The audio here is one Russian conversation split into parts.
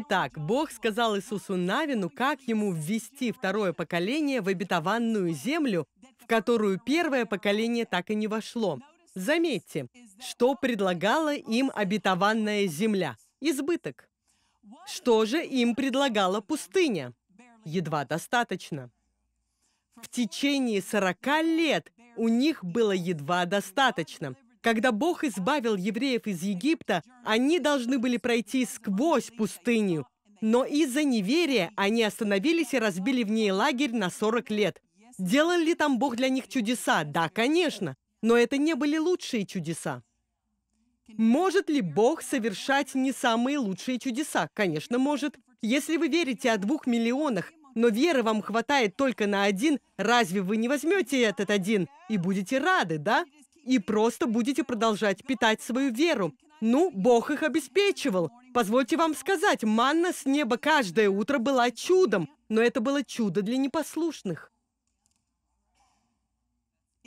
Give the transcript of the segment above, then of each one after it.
Итак, Бог сказал Иисусу Навину, как ему ввести второе поколение в обетованную землю, в которую первое поколение так и не вошло. Заметьте, что предлагала им обетованная земля – избыток. Что же им предлагала пустыня? Едва достаточно. В течение 40 лет у них было едва достаточно – когда Бог избавил евреев из Египта, они должны были пройти сквозь пустыню. Но из-за неверия они остановились и разбили в ней лагерь на 40 лет. Делал ли там Бог для них чудеса? Да, конечно. Но это не были лучшие чудеса. Может ли Бог совершать не самые лучшие чудеса? Конечно, может. Если вы верите о двух миллионах, но веры вам хватает только на один, разве вы не возьмете этот один и будете рады, да? и просто будете продолжать питать свою веру. Ну, Бог их обеспечивал. Позвольте вам сказать, манна с неба каждое утро была чудом, но это было чудо для непослушных.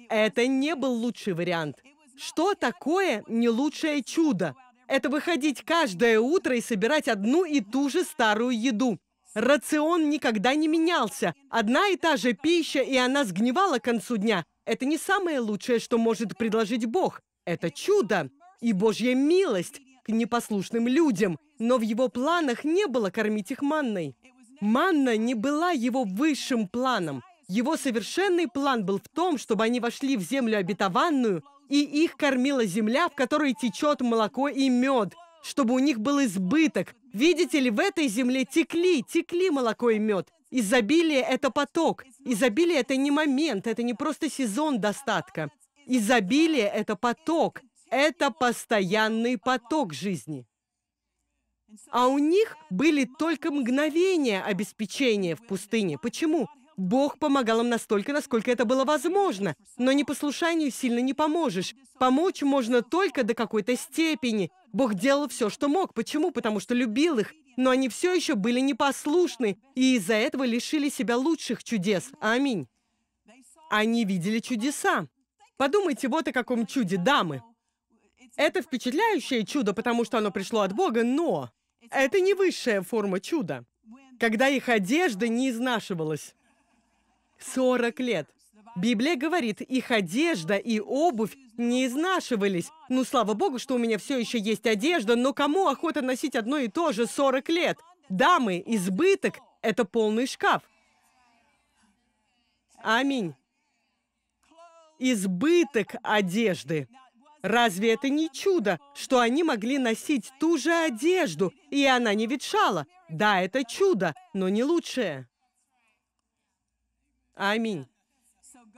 Это не был лучший вариант. Что такое не лучшее чудо? Это выходить каждое утро и собирать одну и ту же старую еду. Рацион никогда не менялся. Одна и та же пища, и она сгнивала к концу дня. Это не самое лучшее, что может предложить Бог. Это чудо и Божья милость к непослушным людям. Но в его планах не было кормить их манной. Манна не была его высшим планом. Его совершенный план был в том, чтобы они вошли в землю обетованную, и их кормила земля, в которой течет молоко и мед, чтобы у них был избыток. Видите ли, в этой земле текли, текли молоко и мед. Изобилие – это поток. Изобилие – это не момент, это не просто сезон достатка. Изобилие – это поток, это постоянный поток жизни. А у них были только мгновения обеспечения в пустыне. Почему? Бог помогал им настолько, насколько это было возможно. Но непослушанию сильно не поможешь. Помочь можно только до какой-то степени. Бог делал все, что мог. Почему? Потому что любил их. Но они все еще были непослушны, и из-за этого лишили себя лучших чудес. Аминь. Они видели чудеса. Подумайте вот о каком чуде дамы. Это впечатляющее чудо, потому что оно пришло от Бога, но это не высшая форма чуда, когда их одежда не изнашивалась. 40 лет. Библия говорит, их одежда и обувь не изнашивались. Ну, слава богу, что у меня все еще есть одежда, но кому охота носить одно и то же 40 лет? Дамы, избыток – это полный шкаф. Аминь. Избыток одежды. Разве это не чудо, что они могли носить ту же одежду, и она не ветшала? Да, это чудо, но не лучшее. Аминь.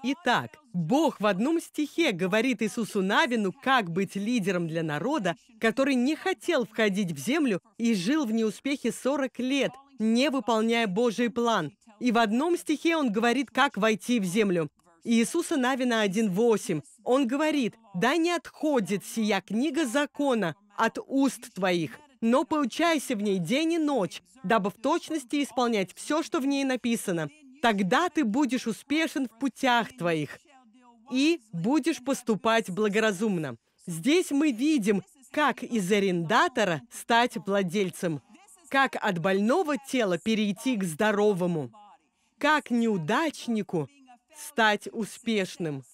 Итак, Бог в одном стихе говорит Иисусу Навину, как быть лидером для народа, который не хотел входить в землю и жил в неуспехе 40 лет, не выполняя Божий план. И в одном стихе он говорит, как войти в землю. Иисуса Навина 1.8. Он говорит, «Да не отходит сия книга закона от уст твоих, но поучайся в ней день и ночь, дабы в точности исполнять все, что в ней написано, Тогда ты будешь успешен в путях твоих и будешь поступать благоразумно. Здесь мы видим, как из арендатора стать владельцем, как от больного тела перейти к здоровому, как неудачнику стать успешным.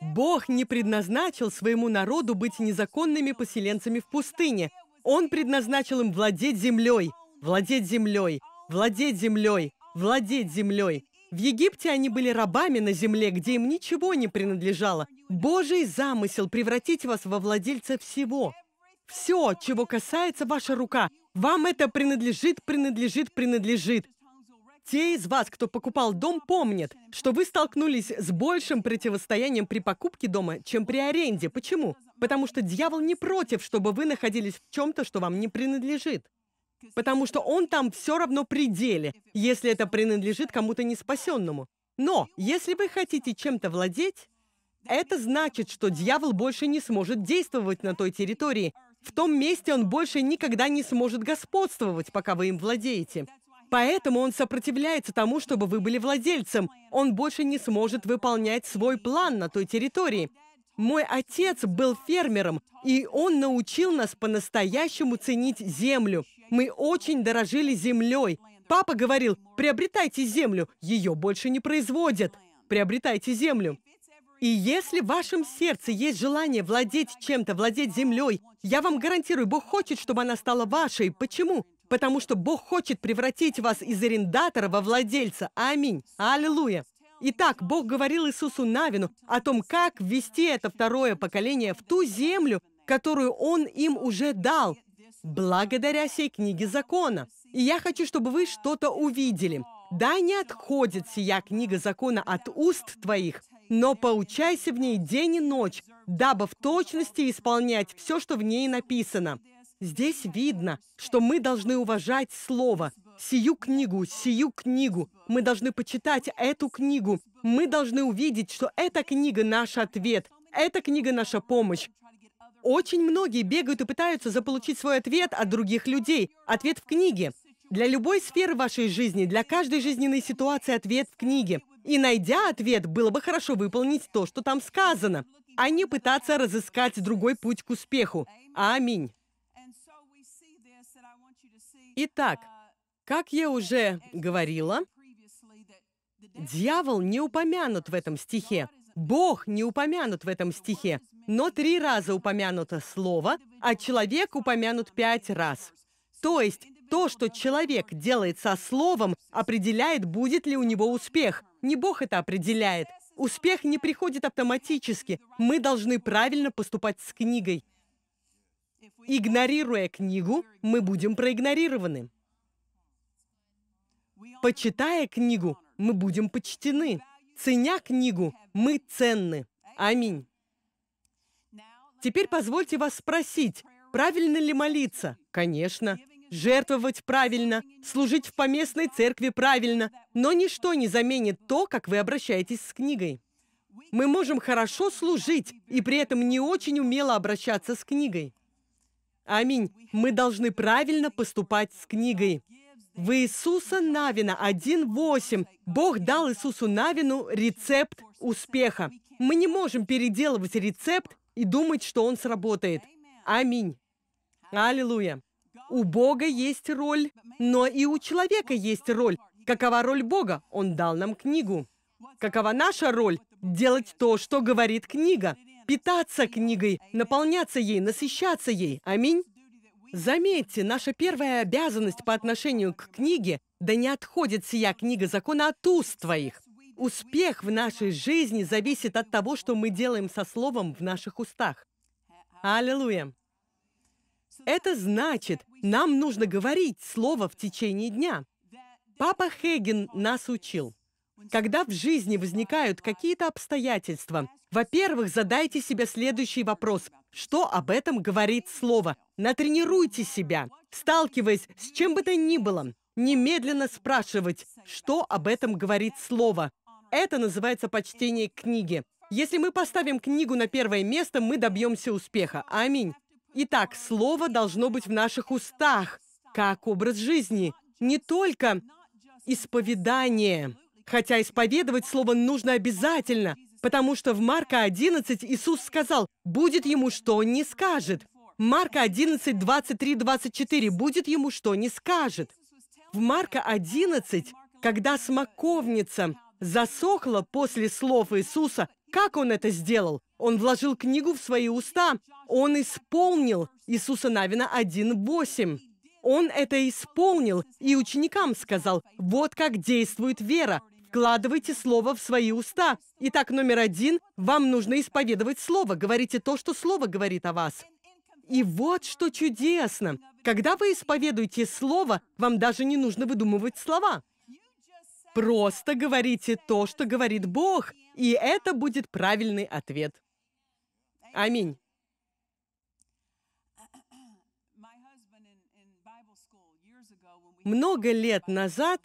Бог не предназначил своему народу быть незаконными поселенцами в пустыне. Он предназначил им владеть землей, владеть землей, владеть землей, владеть землей. В Египте они были рабами на земле, где им ничего не принадлежало. Божий замысел превратить вас во владельца всего. Все, чего касается ваша рука, вам это принадлежит, принадлежит, принадлежит. Те из вас, кто покупал дом, помнят, что вы столкнулись с большим противостоянием при покупке дома, чем при аренде. Почему? Потому что дьявол не против, чтобы вы находились в чем-то, что вам не принадлежит потому что он там все равно при деле, если это принадлежит кому-то неспасенному. Но если вы хотите чем-то владеть, это значит, что дьявол больше не сможет действовать на той территории. В том месте он больше никогда не сможет господствовать, пока вы им владеете. Поэтому он сопротивляется тому, чтобы вы были владельцем. Он больше не сможет выполнять свой план на той территории. Мой отец был фермером, и он научил нас по-настоящему ценить землю. Мы очень дорожили землей. Папа говорил, приобретайте землю, ее больше не производят. Приобретайте землю. И если в вашем сердце есть желание владеть чем-то, владеть землей, я вам гарантирую, Бог хочет, чтобы она стала вашей. Почему? Потому что Бог хочет превратить вас из арендатора во владельца. Аминь. Аллилуйя. Итак, Бог говорил Иисусу Навину о том, как ввести это второе поколение в ту землю, которую Он им уже дал, благодаря сей книге закона. И я хочу, чтобы вы что-то увидели. Да не отходит сия книга закона от уст твоих, но поучайся в ней день и ночь, дабы в точности исполнять все, что в ней написано. Здесь видно, что мы должны уважать Слово, сию книгу, сию книгу. Мы должны почитать эту книгу. Мы должны увидеть, что эта книга — наш ответ. Эта книга — наша помощь. Очень многие бегают и пытаются заполучить свой ответ от других людей. Ответ в книге. Для любой сферы вашей жизни, для каждой жизненной ситуации ответ в книге. И найдя ответ, было бы хорошо выполнить то, что там сказано, а не пытаться разыскать другой путь к успеху. Аминь. Итак, как я уже говорила, дьявол не упомянут в этом стихе. Бог не упомянут в этом стихе, но три раза упомянуто слово, а человек упомянут пять раз. То есть то, что человек делает со словом, определяет, будет ли у него успех. Не Бог это определяет. Успех не приходит автоматически. Мы должны правильно поступать с книгой. Игнорируя книгу, мы будем проигнорированы. Почитая книгу, мы будем почтены. Ценя книгу, мы ценны. Аминь. Теперь позвольте вас спросить, правильно ли молиться? Конечно. Жертвовать правильно, служить в поместной церкви правильно, но ничто не заменит то, как вы обращаетесь с книгой. Мы можем хорошо служить и при этом не очень умело обращаться с книгой. Аминь. Мы должны правильно поступать с книгой. В Иисуса Навина 1.8 Бог дал Иисусу Навину рецепт успеха. Мы не можем переделывать рецепт и думать, что он сработает. Аминь. Аллилуйя. У Бога есть роль, но и у человека есть роль. Какова роль Бога? Он дал нам книгу. Какова наша роль? Делать то, что говорит книга. Питаться книгой, наполняться ей, насыщаться ей. Аминь. Заметьте, наша первая обязанность по отношению к книге «Да не отходит сия книга закона от уст твоих». Успех в нашей жизни зависит от того, что мы делаем со словом в наших устах. Аллилуйя! Это значит, нам нужно говорить слово в течение дня. Папа Хеген нас учил – когда в жизни возникают какие-то обстоятельства, во-первых, задайте себе следующий вопрос. Что об этом говорит слово? Натренируйте себя, сталкиваясь с чем бы то ни было, немедленно спрашивать, что об этом говорит слово. Это называется почтение книги. Если мы поставим книгу на первое место, мы добьемся успеха. Аминь. Итак, слово должно быть в наших устах, как образ жизни, не только исповедание Хотя исповедовать слово нужно обязательно, потому что в Марка 11 Иисус сказал, «Будет ему, что не скажет». Марка 11, 23, 24, «Будет ему, что не скажет». В Марка 11, когда смоковница засохла после слов Иисуса, как он это сделал? Он вложил книгу в свои уста. Он исполнил Иисуса Навина 1.8. Он это исполнил и ученикам сказал, вот как действует вера вкладывайте слово в свои уста. Итак, номер один, вам нужно исповедовать слово. Говорите то, что слово говорит о вас. И вот что чудесно. Когда вы исповедуете слово, вам даже не нужно выдумывать слова. Просто говорите то, что говорит Бог, и это будет правильный ответ. Аминь. Много лет назад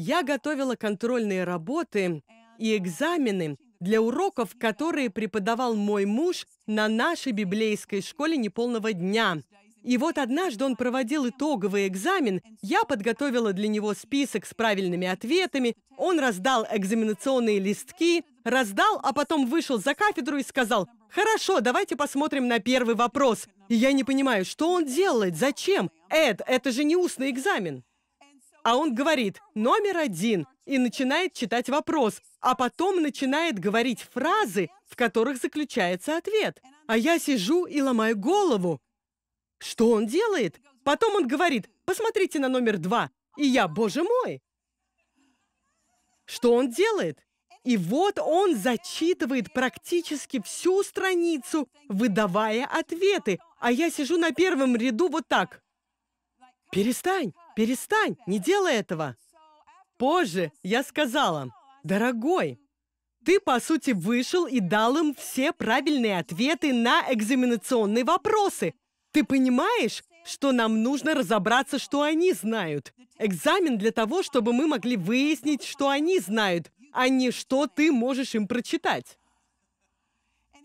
я готовила контрольные работы и экзамены для уроков, которые преподавал мой муж на нашей библейской школе неполного дня. И вот однажды он проводил итоговый экзамен, я подготовила для него список с правильными ответами, он раздал экзаменационные листки, раздал, а потом вышел за кафедру и сказал, «Хорошо, давайте посмотрим на первый вопрос». И я не понимаю, что он делает, зачем? Эд, это же не устный экзамен а он говорит «номер один» и начинает читать вопрос, а потом начинает говорить фразы, в которых заключается ответ. А я сижу и ломаю голову. Что он делает? Потом он говорит «посмотрите на номер два», и я «боже мой». Что он делает? И вот он зачитывает практически всю страницу, выдавая ответы, а я сижу на первом ряду вот так. «Перестань! перестань, не делай этого. Позже я сказала, дорогой, ты, по сути, вышел и дал им все правильные ответы на экзаменационные вопросы. Ты понимаешь, что нам нужно разобраться, что они знают? Экзамен для того, чтобы мы могли выяснить, что они знают, а не что ты можешь им прочитать.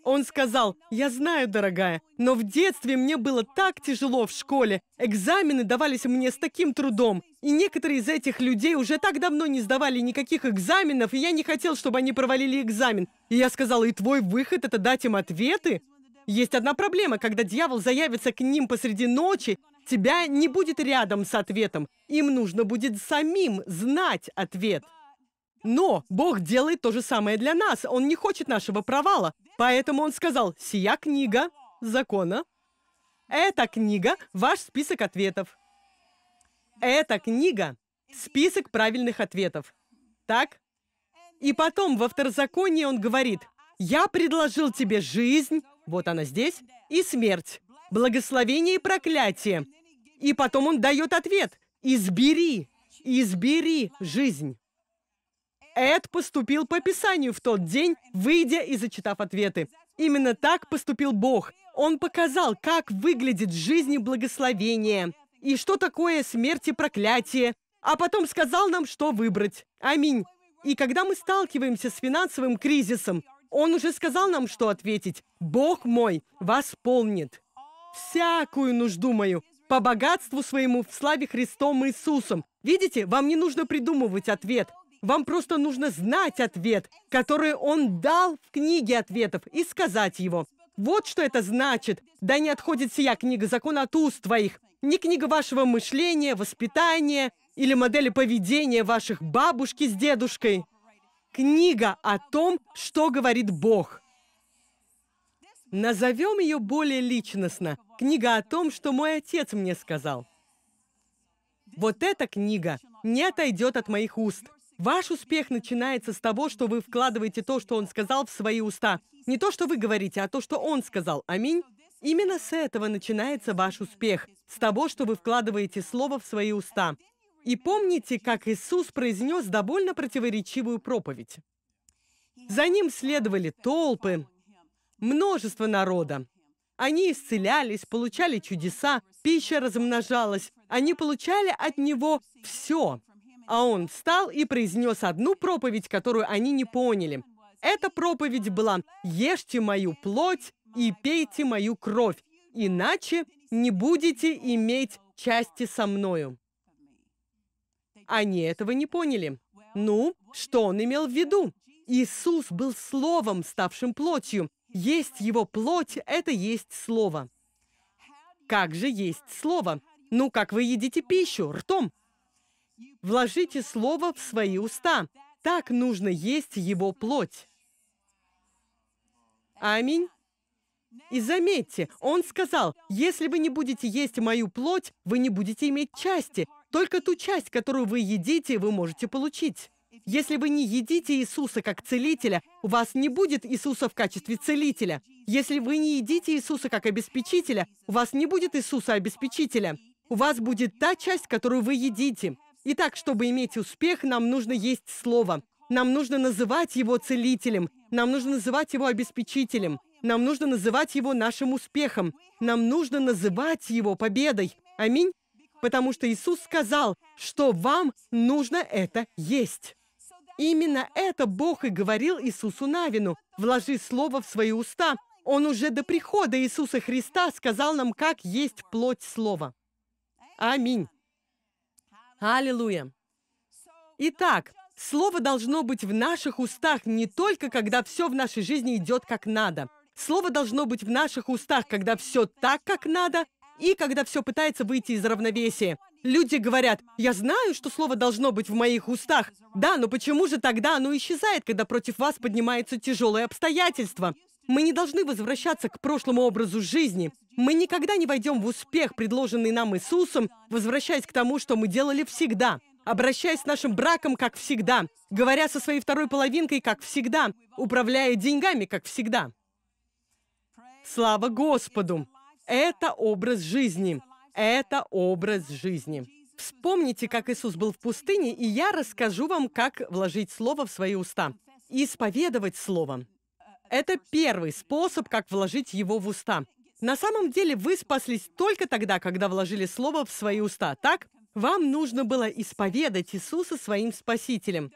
Он сказал, «Я знаю, дорогая, но в детстве мне было так тяжело в школе. Экзамены давались мне с таким трудом. И некоторые из этих людей уже так давно не сдавали никаких экзаменов, и я не хотел, чтобы они провалили экзамен. И я сказал: и твой выход – это дать им ответы? Есть одна проблема, когда дьявол заявится к ним посреди ночи, тебя не будет рядом с ответом. Им нужно будет самим знать ответ. Но Бог делает то же самое для нас. Он не хочет нашего провала. Поэтому он сказал, сия книга закона, эта книга – ваш список ответов. Эта книга – список правильных ответов. Так? И потом во второзаконии он говорит, «Я предложил тебе жизнь, вот она здесь, и смерть, благословение и проклятие». И потом он дает ответ, «Избери, избери жизнь». Эд поступил по Писанию в тот день, выйдя и зачитав ответы. Именно так поступил Бог. Он показал, как выглядит жизнь благословения и что такое смерть и проклятие, а потом сказал нам, что выбрать. Аминь. И когда мы сталкиваемся с финансовым кризисом, он уже сказал нам, что ответить. «Бог мой восполнит всякую нужду мою по богатству своему в славе Христом Иисусом». Видите, вам не нужно придумывать ответ – вам просто нужно знать ответ, который он дал в книге ответов, и сказать его. Вот что это значит. Да не отходит сия книга закона от уст твоих. Не книга вашего мышления, воспитания или модели поведения ваших бабушки с дедушкой. Книга о том, что говорит Бог. Назовем ее более личностно. Книга о том, что мой отец мне сказал. Вот эта книга не отойдет от моих уст. Ваш успех начинается с того, что вы вкладываете то, что Он сказал, в свои уста. Не то, что вы говорите, а то, что Он сказал. Аминь. Именно с этого начинается ваш успех, с того, что вы вкладываете слово в свои уста. И помните, как Иисус произнес довольно противоречивую проповедь. За ним следовали толпы, множество народа. Они исцелялись, получали чудеса, пища размножалась. Они получали от него все. А он встал и произнес одну проповедь, которую они не поняли. Эта проповедь была «Ешьте мою плоть и пейте мою кровь, иначе не будете иметь части со мною». Они этого не поняли. Ну, что он имел в виду? Иисус был Словом, ставшим плотью. Есть Его плоть – это есть Слово. Как же есть Слово? Ну, как вы едите пищу? Ртом. Вложите слово в свои уста. Так нужно есть его плоть. Аминь. И заметьте, он сказал, «Если вы не будете есть мою плоть, вы не будете иметь части. Только ту часть, которую вы едите, вы можете получить». Если вы не едите Иисуса как целителя, у вас не будет Иисуса в качестве целителя. Если вы не едите Иисуса как обеспечителя, у вас не будет Иисуса обеспечителя. У вас будет та часть, которую вы едите. Итак, чтобы иметь успех, нам нужно есть слово. Нам нужно называть его целителем. Нам нужно называть его обеспечителем. Нам нужно называть его нашим успехом. Нам нужно называть его победой. Аминь. Потому что Иисус сказал, что вам нужно это есть. Именно это Бог и говорил Иисусу Навину. «Вложи слово в свои уста». Он уже до прихода Иисуса Христа сказал нам, как есть плоть слова. Аминь. Аллилуйя! Итак, Слово должно быть в наших устах не только, когда все в нашей жизни идет как надо. Слово должно быть в наших устах, когда все так, как надо, и когда все пытается выйти из равновесия. Люди говорят, я знаю, что слово должно быть в моих устах. Да, но почему же тогда оно исчезает, когда против вас поднимаются тяжелые обстоятельства? Мы не должны возвращаться к прошлому образу жизни. Мы никогда не войдем в успех, предложенный нам Иисусом, возвращаясь к тому, что мы делали всегда, обращаясь с нашим браком, как всегда, говоря со своей второй половинкой, как всегда, управляя деньгами, как всегда. Слава Господу! Это образ жизни. Это образ жизни. Вспомните, как Иисус был в пустыне, и я расскажу вам, как вложить слово в свои уста. Исповедовать слово. Это первый способ, как вложить его в уста. На самом деле вы спаслись только тогда, когда вложили слово в свои уста, так? Вам нужно было исповедать Иисуса своим Спасителем.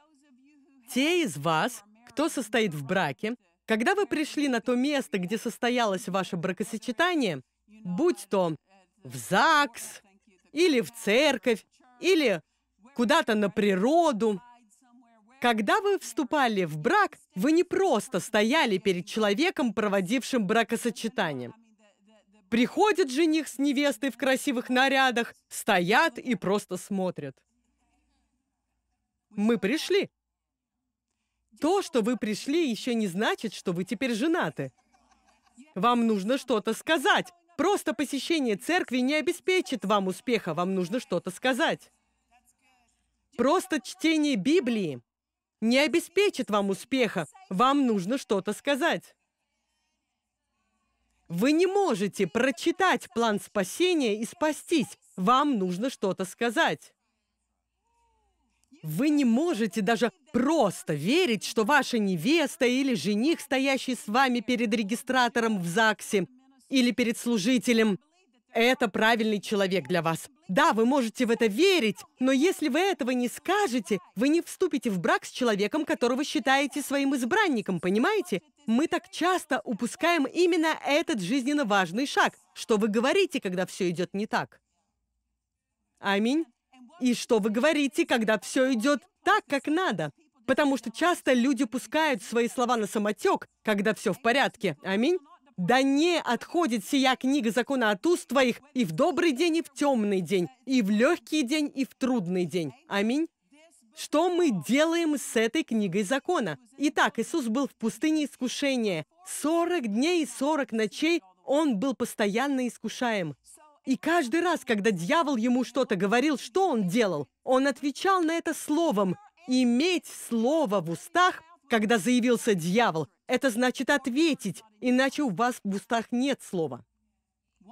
Те из вас, кто состоит в браке, когда вы пришли на то место, где состоялось ваше бракосочетание, будь то в ЗАГС, или в церковь, или куда-то на природу, когда вы вступали в брак, вы не просто стояли перед человеком, проводившим бракосочетание. Приходит жених с невестой в красивых нарядах, стоят и просто смотрят. Мы пришли. То, что вы пришли, еще не значит, что вы теперь женаты. Вам нужно что-то сказать. Просто посещение церкви не обеспечит вам успеха, вам нужно что-то сказать. Просто чтение Библии не обеспечит вам успеха. Вам нужно что-то сказать. Вы не можете прочитать план спасения и спастись. Вам нужно что-то сказать. Вы не можете даже просто верить, что ваша невеста или жених, стоящий с вами перед регистратором в ЗАГСе или перед служителем, это правильный человек для вас. Да, вы можете в это верить, но если вы этого не скажете, вы не вступите в брак с человеком, которого считаете своим избранником, понимаете? Мы так часто упускаем именно этот жизненно важный шаг, что вы говорите, когда все идет не так. Аминь. И что вы говорите, когда все идет так, как надо. Потому что часто люди пускают свои слова на самотек, когда все в порядке. Аминь. Да не отходит сия книга закона от уст твоих и в добрый день, и в темный день, и в легкий день, и в трудный день. Аминь. Что мы делаем с этой книгой закона? Итак, Иисус был в пустыне искушения. Сорок дней и сорок ночей он был постоянно искушаем. И каждый раз, когда дьявол ему что-то говорил, что он делал? Он отвечал на это словом. Иметь слово в устах когда заявился дьявол, это значит ответить, иначе у вас в устах нет слова.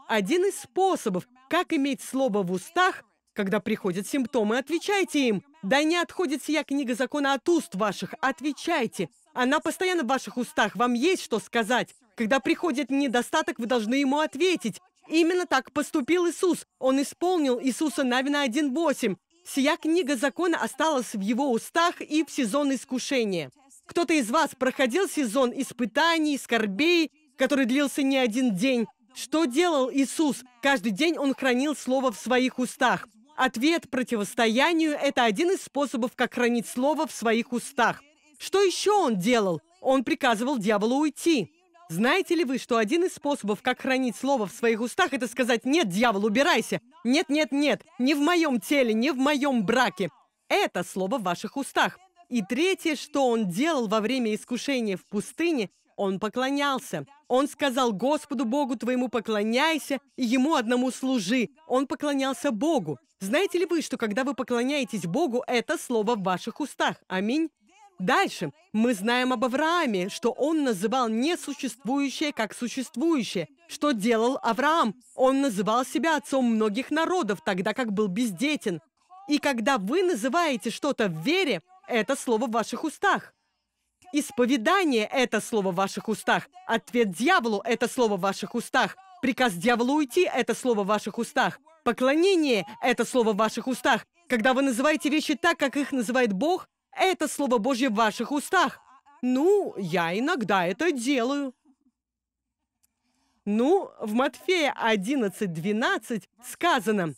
Один из способов, как иметь слово в устах, когда приходят симптомы, отвечайте им. Да не отходит сия книга закона от уст ваших, отвечайте. Она постоянно в ваших устах, вам есть что сказать. Когда приходит недостаток, вы должны ему ответить. Именно так поступил Иисус. Он исполнил Иисуса Навина 1.8. Сия книга закона осталась в его устах и в сезон искушения. Кто-то из вас проходил сезон испытаний, скорбей, который длился не один день. Что делал Иисус? Каждый день Он хранил Слово в своих устах. Ответ противостоянию – это один из способов, как хранить Слово в своих устах. Что еще Он делал? Он приказывал дьяволу уйти. Знаете ли вы, что один из способов, как хранить слово в своих устах, это сказать «Нет, дьявол, убирайся! Нет, нет, нет! Не в моем теле, не в моем браке!» Это слово в ваших устах. И третье, что он делал во время искушения в пустыне, он поклонялся. Он сказал Господу Богу твоему поклоняйся и Ему одному служи. Он поклонялся Богу. Знаете ли вы, что когда вы поклоняетесь Богу, это слово в ваших устах? Аминь. Дальше. Мы знаем об Аврааме, что он называл несуществующее как существующее. Что делал Авраам? Он называл себя отцом многих народов, тогда как был бездетен. И когда вы называете что-то в вере, – это слово в ваших устах. Исповедание – это слово в ваших устах. Ответ дьяволу – это слово в ваших устах. Приказ дьяволу уйти – это слово в ваших устах. Поклонение – это слово в ваших устах. Когда вы называете вещи так, как их называет Бог, это слово Божье в ваших устах. Ну, я иногда это делаю. Ну, в Матфея 11, 12 сказано,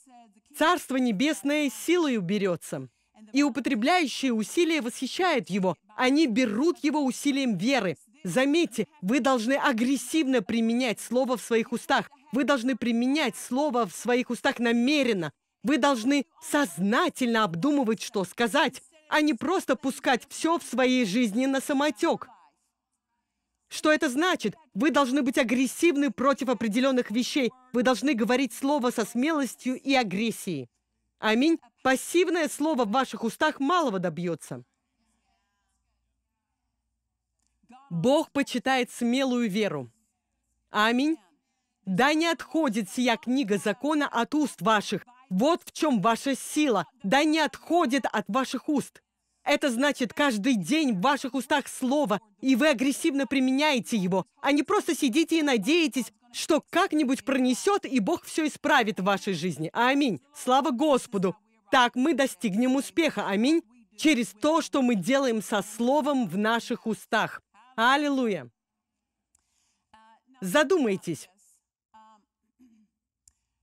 «Царство небесное силою берется» и употребляющие усилия восхищают его. Они берут его усилием веры. Заметьте, вы должны агрессивно применять слово в своих устах. Вы должны применять слово в своих устах намеренно. Вы должны сознательно обдумывать, что сказать, а не просто пускать все в своей жизни на самотек. Что это значит? Вы должны быть агрессивны против определенных вещей. Вы должны говорить слово со смелостью и агрессией. Аминь. Пассивное слово в ваших устах малого добьется. Бог почитает смелую веру. Аминь. Да не отходит сия книга закона от уст ваших. Вот в чем ваша сила. Да не отходит от ваших уст. Это значит, каждый день в ваших устах слово, и вы агрессивно применяете его, а не просто сидите и надеетесь, что как-нибудь пронесет, и Бог все исправит в вашей жизни. Аминь. Слава Господу. Так мы достигнем успеха. Аминь. Через то, что мы делаем со словом в наших устах. Аллилуйя. Задумайтесь.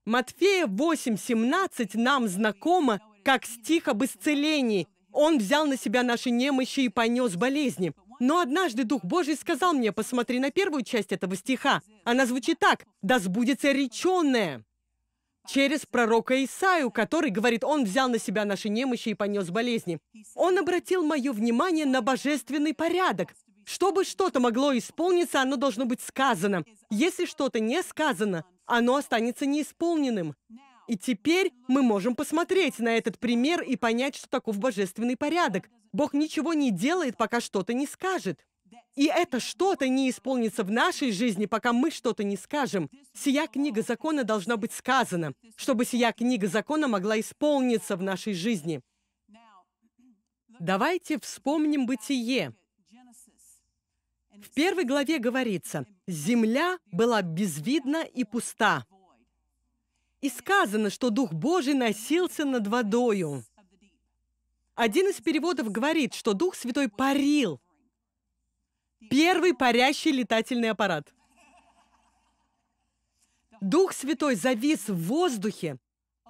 Матфея 8:17 нам знакомо как стих об исцелении, он взял на себя наши немощи и понес болезни. Но однажды Дух Божий сказал мне, посмотри на первую часть этого стиха. Она звучит так. «Да сбудется реченное» через пророка Исаю, который говорит, он взял на себя наши немощи и понес болезни. Он обратил мое внимание на божественный порядок. Чтобы что-то могло исполниться, оно должно быть сказано. Если что-то не сказано, оно останется неисполненным. И теперь мы можем посмотреть на этот пример и понять, что таков божественный порядок. Бог ничего не делает, пока что-то не скажет. И это что-то не исполнится в нашей жизни, пока мы что-то не скажем. Сия книга закона должна быть сказана, чтобы сия книга закона могла исполниться в нашей жизни. Давайте вспомним бытие. В первой главе говорится, «Земля была безвидна и пуста, и сказано, что Дух Божий носился над водою. Один из переводов говорит, что Дух Святой парил. Первый парящий летательный аппарат. Дух Святой завис в воздухе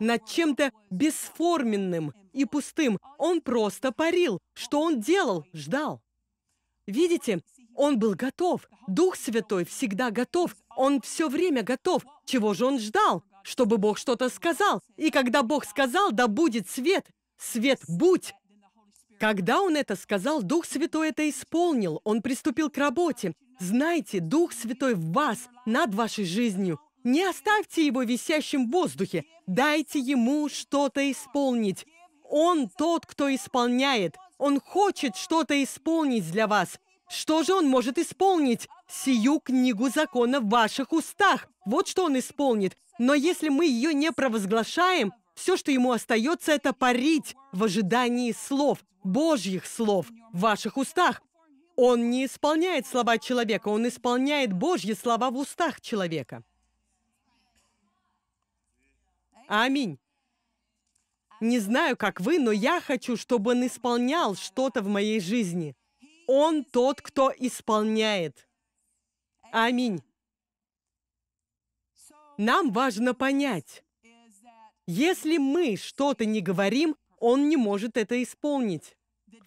над чем-то бесформенным и пустым. Он просто парил. Что он делал? Ждал. Видите, он был готов. Дух Святой всегда готов. Он все время готов. Чего же он ждал? чтобы Бог что-то сказал. И когда Бог сказал, да будет свет, свет будь, когда он это сказал, Дух Святой это исполнил. Он приступил к работе. Знайте, Дух Святой в вас, над вашей жизнью. Не оставьте его висящим в воздухе. Дайте ему что-то исполнить. Он тот, кто исполняет. Он хочет что-то исполнить для вас. Что же он может исполнить? сию книгу закона в ваших устах. Вот что он исполнит. Но если мы ее не провозглашаем, все, что ему остается, это парить в ожидании слов, Божьих слов, в ваших устах. Он не исполняет слова человека, он исполняет Божьи слова в устах человека. Аминь. Не знаю, как вы, но я хочу, чтобы он исполнял что-то в моей жизни. Он тот, кто исполняет. Аминь. Нам важно понять, если мы что-то не говорим, он не может это исполнить.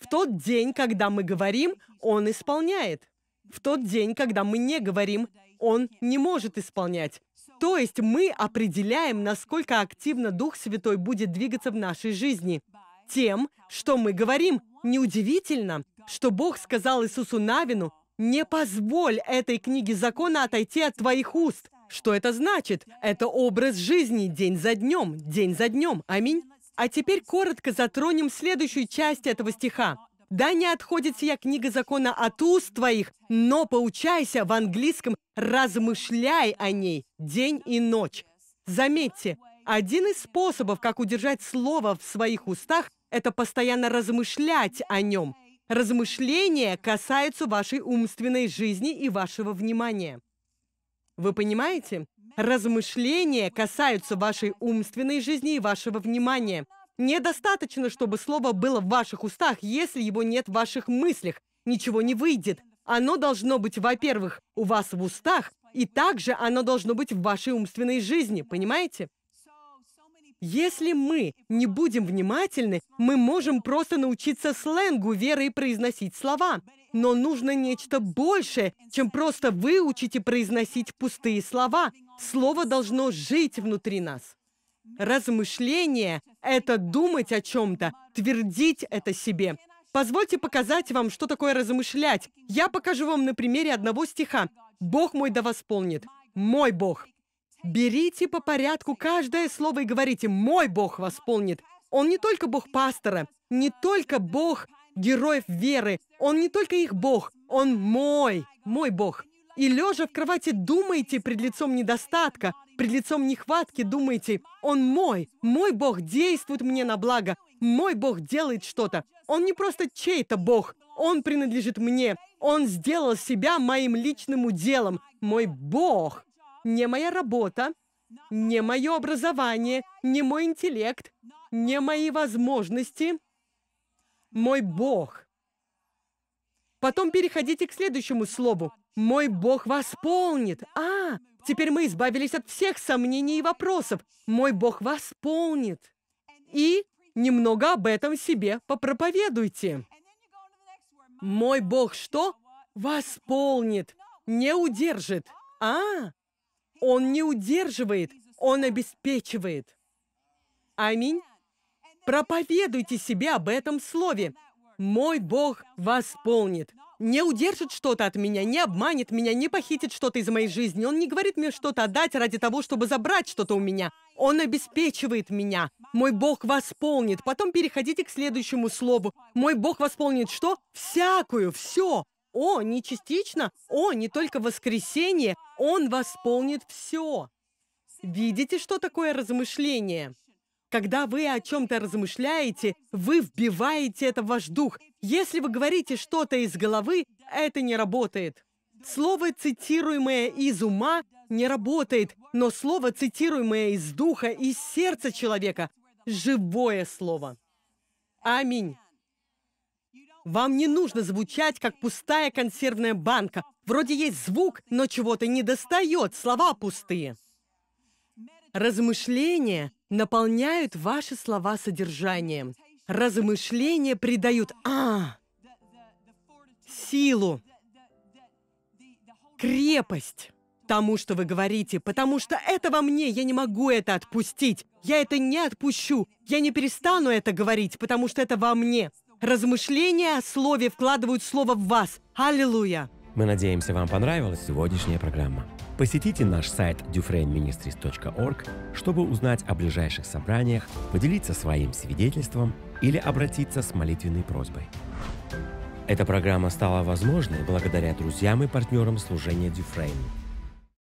В тот день, когда мы говорим, он исполняет. В тот день, когда мы не говорим, он не может исполнять. То есть мы определяем, насколько активно Дух Святой будет двигаться в нашей жизни. Тем, что мы говорим, неудивительно, что Бог сказал Иисусу Навину, не позволь этой книге закона отойти от твоих уст. Что это значит? Это образ жизни день за днем, день за днем. Аминь. А теперь коротко затронем следующую часть этого стиха. «Да не отходит сия книга закона от уст твоих, но поучайся в английском, размышляй о ней день и ночь». Заметьте, один из способов, как удержать слово в своих устах, это постоянно размышлять о нем – Размышления касаются вашей умственной жизни и вашего внимания. Вы понимаете? Размышления касаются вашей умственной жизни и вашего внимания. Недостаточно, чтобы слово было в ваших устах, если его нет в ваших мыслях. Ничего не выйдет. Оно должно быть, во-первых, у вас в устах, и также оно должно быть в вашей умственной жизни, понимаете? Если мы не будем внимательны, мы можем просто научиться сленгу веры и произносить слова. Но нужно нечто большее, чем просто выучить и произносить пустые слова. Слово должно жить внутри нас. Размышление – это думать о чем-то, твердить это себе. Позвольте показать вам, что такое размышлять. Я покажу вам на примере одного стиха. «Бог мой да восполнит». «Мой Бог». Берите по порядку каждое слово и говорите «Мой Бог восполнит». Он не только Бог пастора, не только Бог героев веры, он не только их Бог, он мой, мой Бог. И лежа в кровати думайте пред лицом недостатка, пред лицом нехватки думайте, он мой, мой Бог действует мне на благо, мой Бог делает что-то. Он не просто чей-то Бог, он принадлежит мне, он сделал себя моим личным уделом, мой Бог не моя работа, не мое образование, не мой интеллект, не мои возможности, мой Бог. Потом переходите к следующему слову. «Мой Бог восполнит». А, теперь мы избавились от всех сомнений и вопросов. «Мой Бог восполнит». И немного об этом себе попроповедуйте. «Мой Бог что?» «Восполнит». «Не удержит». А, он не удерживает, Он обеспечивает. Аминь. Проповедуйте себе об этом слове. «Мой Бог восполнит». Не удержит что-то от меня, не обманет меня, не похитит что-то из моей жизни. Он не говорит мне что-то отдать ради того, чтобы забрать что-то у меня. Он обеспечивает меня. Мой Бог восполнит. Потом переходите к следующему слову. Мой Бог восполнит что? Всякую, все. «О, не частично! О, не только воскресенье! Он восполнит все!» Видите, что такое размышление? Когда вы о чем-то размышляете, вы вбиваете это в ваш дух. Если вы говорите что-то из головы, это не работает. Слово, цитируемое из ума, не работает, но слово, цитируемое из духа, из сердца человека, живое слово. Аминь. Вам не нужно звучать, как пустая консервная банка. Вроде есть звук, но чего-то не достает, слова пустые. Размышления наполняют ваши слова содержанием. Размышления придают а силу, крепость тому, что вы говорите, потому что это во мне, я не могу это отпустить. Я это не отпущу. Я не перестану это говорить, потому что это во мне. Размышления о слове вкладывают слово в вас. Аллилуйя! Мы надеемся, вам понравилась сегодняшняя программа. Посетите наш сайт dufrainministries.org, чтобы узнать о ближайших собраниях, поделиться своим свидетельством или обратиться с молитвенной просьбой. Эта программа стала возможной благодаря друзьям и партнерам служения Дюфрейн –